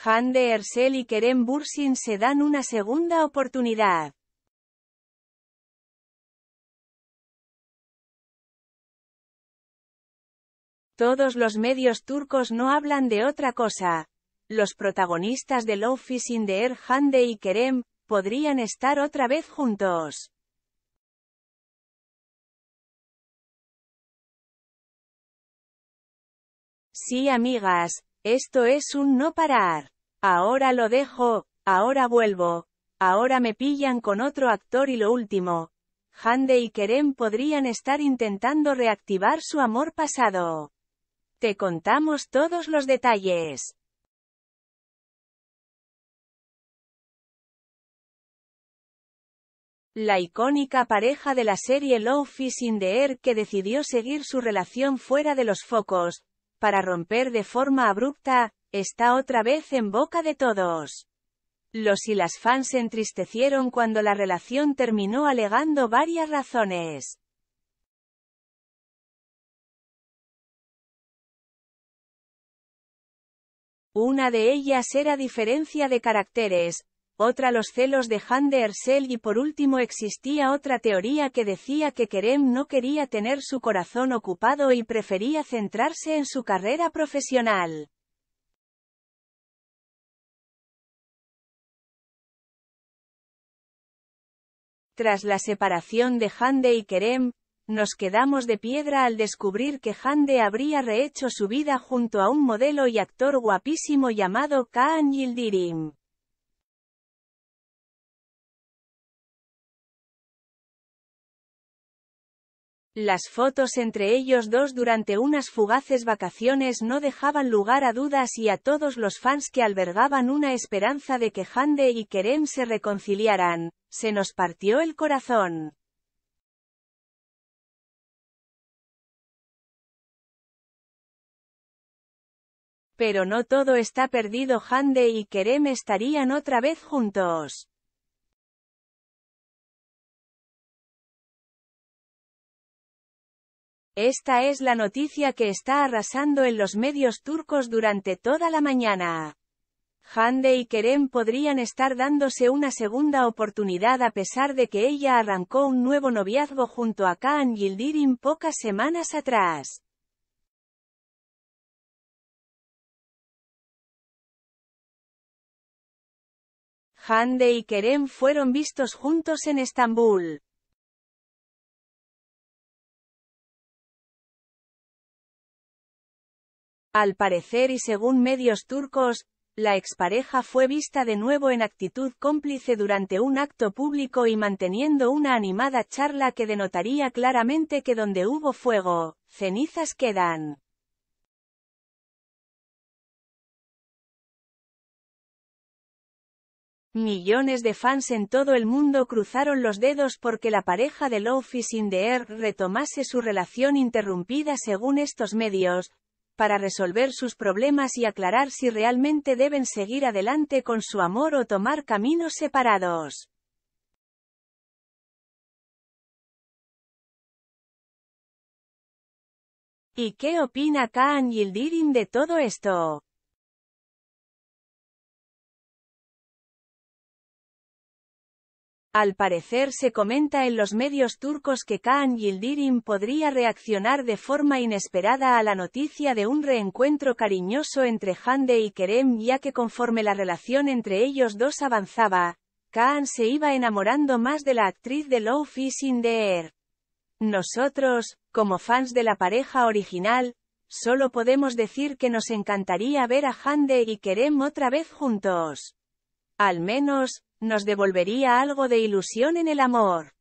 Hande de Ersel y Kerem Bursin se dan una segunda oportunidad. Todos los medios turcos no hablan de otra cosa. Los protagonistas de Love in the Air Hande y Kerem, podrían estar otra vez juntos. Sí amigas, esto es un no parar. Ahora lo dejo, ahora vuelvo, ahora me pillan con otro actor y lo último. Hande y Kerem podrían estar intentando reactivar su amor pasado. Te contamos todos los detalles. La icónica pareja de la serie Love is in the Air que decidió seguir su relación fuera de los focos, para romper de forma abrupta, está otra vez en boca de todos. Los y las fans se entristecieron cuando la relación terminó alegando varias razones. Una de ellas era diferencia de caracteres, otra los celos de Hande de Ersel y por último existía otra teoría que decía que Kerem no quería tener su corazón ocupado y prefería centrarse en su carrera profesional. Tras la separación de Hande y Kerem, nos quedamos de piedra al descubrir que Hande habría rehecho su vida junto a un modelo y actor guapísimo llamado Kaan Yildirim. Las fotos entre ellos dos durante unas fugaces vacaciones no dejaban lugar a dudas y a todos los fans que albergaban una esperanza de que Hande y Kerem se reconciliaran. Se nos partió el corazón. Pero no todo está perdido Hande y Kerem estarían otra vez juntos. Esta es la noticia que está arrasando en los medios turcos durante toda la mañana. Hande y Kerem podrían estar dándose una segunda oportunidad a pesar de que ella arrancó un nuevo noviazgo junto a Kaan Yildirim pocas semanas atrás. Hande y Kerem fueron vistos juntos en Estambul. Al parecer y según medios turcos, la expareja fue vista de nuevo en actitud cómplice durante un acto público y manteniendo una animada charla que denotaría claramente que donde hubo fuego, cenizas quedan. Millones de fans en todo el mundo cruzaron los dedos porque la pareja de Love is in the Air er retomase su relación interrumpida según estos medios, para resolver sus problemas y aclarar si realmente deben seguir adelante con su amor o tomar caminos separados. ¿Y qué opina Khan Yildirim de todo esto? Al parecer se comenta en los medios turcos que Kaan Yildirim podría reaccionar de forma inesperada a la noticia de un reencuentro cariñoso entre Hande y Kerem ya que conforme la relación entre ellos dos avanzaba, Kaan se iba enamorando más de la actriz de Low Fish in the Air. Nosotros, como fans de la pareja original, solo podemos decir que nos encantaría ver a Hande y Kerem otra vez juntos. Al menos, nos devolvería algo de ilusión en el amor.